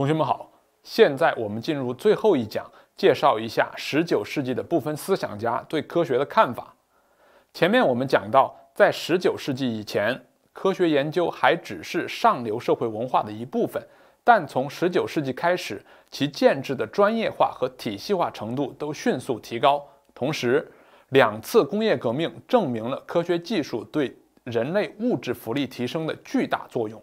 同学们好，现在我们进入最后一讲，介绍一下十九世纪的部分思想家对科学的看法。前面我们讲到，在十九世纪以前，科学研究还只是上流社会文化的一部分，但从十九世纪开始，其建制的专业化和体系化程度都迅速提高。同时，两次工业革命证明了科学技术对人类物质福利提升的巨大作用。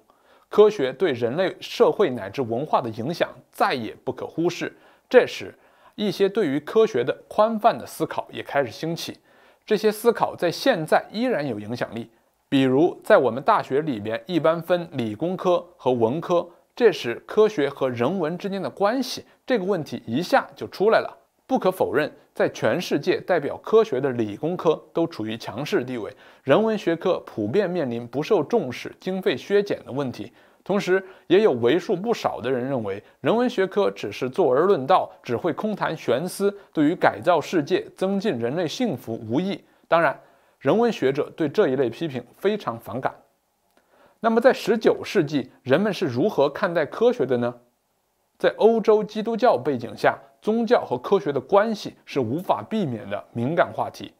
科学对人类社会乃至文化的影响再也不可忽视。这时，一些对于科学的宽泛的思考也开始兴起，这些思考在现在依然有影响力。比如，在我们大学里边，一般分理工科和文科，这时科学和人文之间的关系这个问题一下就出来了。不可否认，在全世界，代表科学的理工科都处于强势地位，人文学科普遍面临不受重视、经费削减的问题。同时，也有为数不少的人认为，人文学科只是坐而论道，只会空谈玄思，对于改造世界、增进人类幸福无益。当然，人文学者对这一类批评非常反感。那么，在十九世纪，人们是如何看待科学的呢？在欧洲基督教背景下。宗教和科学的关系是无法避免的敏感话题。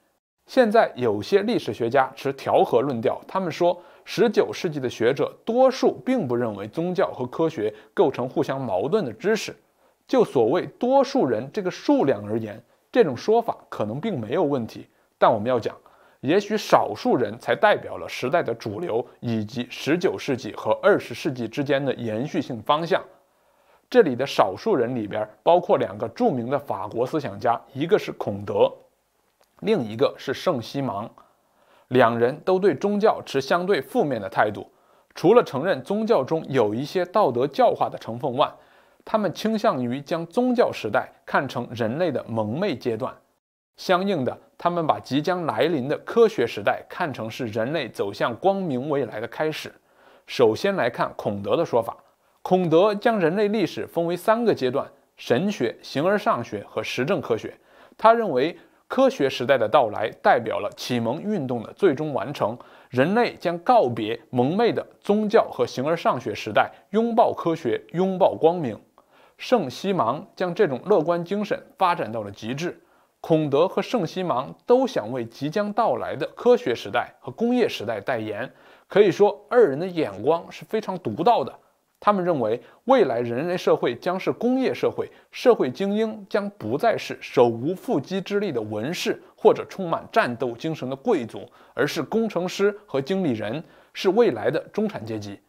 现在有些历史学家持调和论调，他们说十九世纪的学者多数并不认为宗教和科学构成互相矛盾的知识。就所谓多数人这个数量而言，这种说法可能并没有问题。但我们要讲，也许少数人才代表了时代的主流，以及十九世纪和二十世纪之间的延续性方向。这里的少数人里边包括两个著名的法国思想家，一个是孔德，另一个是圣西芒，两人都对宗教持相对负面的态度。除了承认宗教中有一些道德教化的成分外，他们倾向于将宗教时代看成人类的蒙昧阶段。相应的，他们把即将来临的科学时代看成是人类走向光明未来的开始。首先来看孔德的说法。孔德将人类历史分为三个阶段：神学、形而上学和实证科学。他认为，科学时代的到来代表了启蒙运动的最终完成，人类将告别蒙昧的宗教和形而上学时代，拥抱科学，拥抱光明。圣西芒将这种乐观精神发展到了极致。孔德和圣西芒都想为即将到来的科学时代和工业时代代言，可以说，二人的眼光是非常独到的。他们认为，未来人类社会将是工业社会，社会精英将不再是手无缚鸡之力的文士或者充满战斗精神的贵族，而是工程师和经理人，是未来的中产阶级。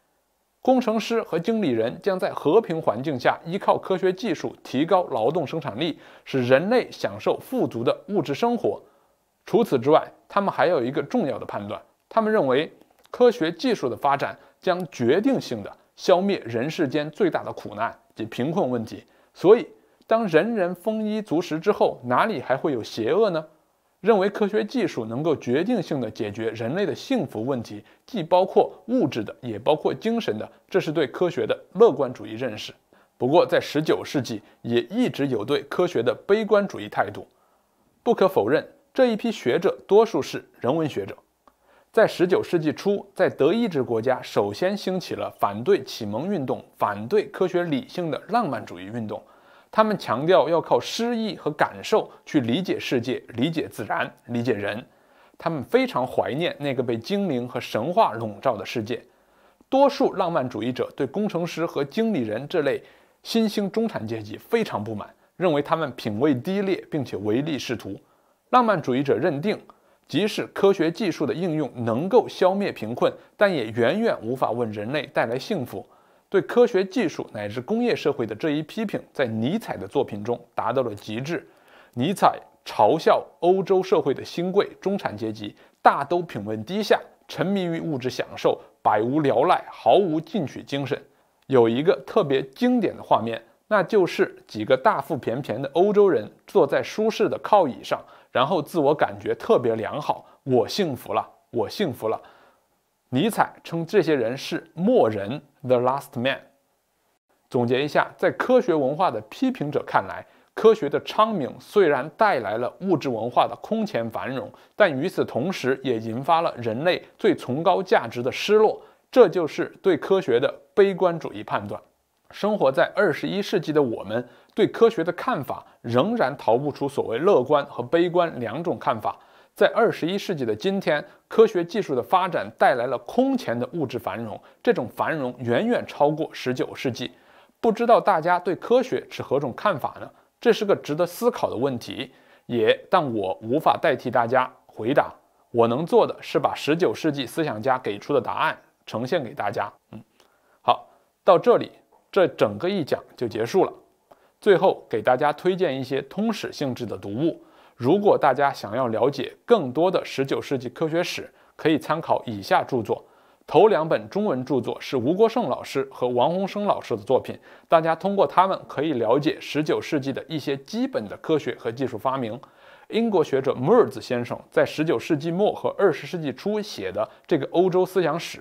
工程师和经理人将在和平环境下依靠科学技术提高劳动生产力，使人类享受富足的物质生活。除此之外，他们还有一个重要的判断：他们认为，科学技术的发展将决定性的。消灭人世间最大的苦难及贫困问题，所以当人人丰衣足食之后，哪里还会有邪恶呢？认为科学技术能够决定性的解决人类的幸福问题，既包括物质的，也包括精神的，这是对科学的乐观主义认识。不过，在十九世纪也一直有对科学的悲观主义态度。不可否认，这一批学者多数是人文学者。在十九世纪初，在德意志国家首先兴起了反对启蒙运动、反对科学理性的浪漫主义运动。他们强调要靠诗意和感受去理解世界、理解自然、理解人。他们非常怀念那个被精灵和神话笼罩的世界。多数浪漫主义者对工程师和经理人这类新兴中产阶级非常不满，认为他们品味低劣，并且唯利是图。浪漫主义者认定。即使科学技术的应用能够消灭贫困，但也远远无法为人类带来幸福。对科学技术乃至工业社会的这一批评，在尼采的作品中达到了极致。尼采嘲笑欧洲社会的新贵、中产阶级大都品味低下，沉迷于物质享受，百无聊赖，毫无进取精神。有一个特别经典的画面，那就是几个大腹便便的欧洲人坐在舒适的靠椅上。然后自我感觉特别良好，我幸福了，我幸福了。尼采称这些人是末人，the last man。总结一下，在科学文化的批评者看来，科学的昌明虽然带来了物质文化的空前繁荣，但与此同时也引发了人类最崇高价值的失落。这就是对科学的悲观主义判断。生活在二十一世纪的我们。对科学的看法仍然逃不出所谓乐观和悲观两种看法。在二十一世纪的今天，科学技术的发展带来了空前的物质繁荣，这种繁荣远远超过十九世纪。不知道大家对科学持何种看法呢？这是个值得思考的问题。也，但我无法代替大家回答。我能做的是把十九世纪思想家给出的答案呈现给大家。嗯，好，到这里，这整个一讲就结束了。最后给大家推荐一些通史性质的读物。如果大家想要了解更多的十九世纪科学史，可以参考以下著作。头两本中文著作是吴国盛老师和王洪生老师的作品，大家通过他们可以了解十九世纪的一些基本的科学和技术发明。英国学者穆尔兹先生在十九世纪末和二十世纪初写的这个《欧洲思想史》。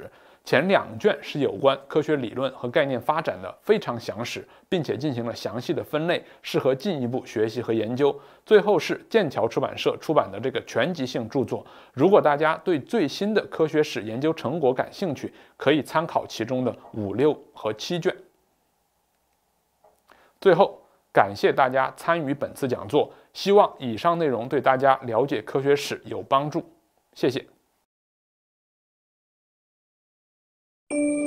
前两卷是有关科学理论和概念发展的非常详实，并且进行了详细的分类，适合进一步学习和研究。最后是剑桥出版社出版的这个全集性著作，如果大家对最新的科学史研究成果感兴趣，可以参考其中的五六和七卷。最后，感谢大家参与本次讲座，希望以上内容对大家了解科学史有帮助。谢谢。you